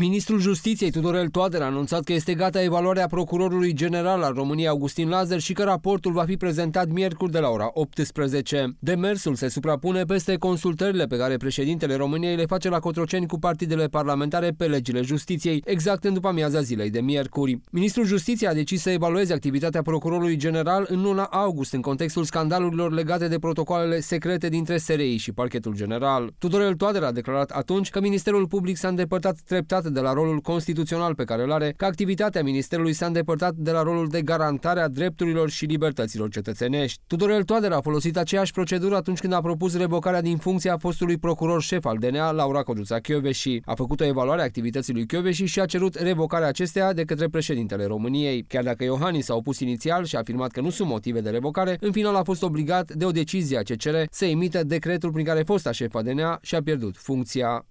Ministrul Justiției Tudorel Toader a anunțat că este gata evaluarea procurorului general al României Augustin Lazar și că raportul va fi prezentat miercuri de la ora 18. Demersul se suprapune peste consultările pe care președintele României le face la Cotroceni cu partidele parlamentare pe legile justiției, exact în după amiaza zilei de miercuri. Ministrul Justiției a decis să evalueze activitatea procurorului general în luna august în contextul scandalurilor legate de protocoalele secrete dintre SRI și parchetul general. Tudorel Toader a declarat atunci că Ministerul Public s-a îndepărtat treptat de la rolul constituțional pe care îl are, că activitatea Ministerului s-a îndepărtat de la rolul de garantare a drepturilor și libertăților cetățenești. Tudorel Toader a folosit aceeași procedură atunci când a propus revocarea din funcția fostului procuror șef al DNA, Laura Codruța Chioveși. A făcut o evaluare a activității lui Chioveși și a cerut revocarea acesteia de către președintele României. Chiar dacă Iohannis s-a opus inițial și a afirmat că nu sunt motive de revocare, în final a fost obligat de o decizie a CCR să emită decretul prin care fosta șefa DNA și-a pierdut funcția.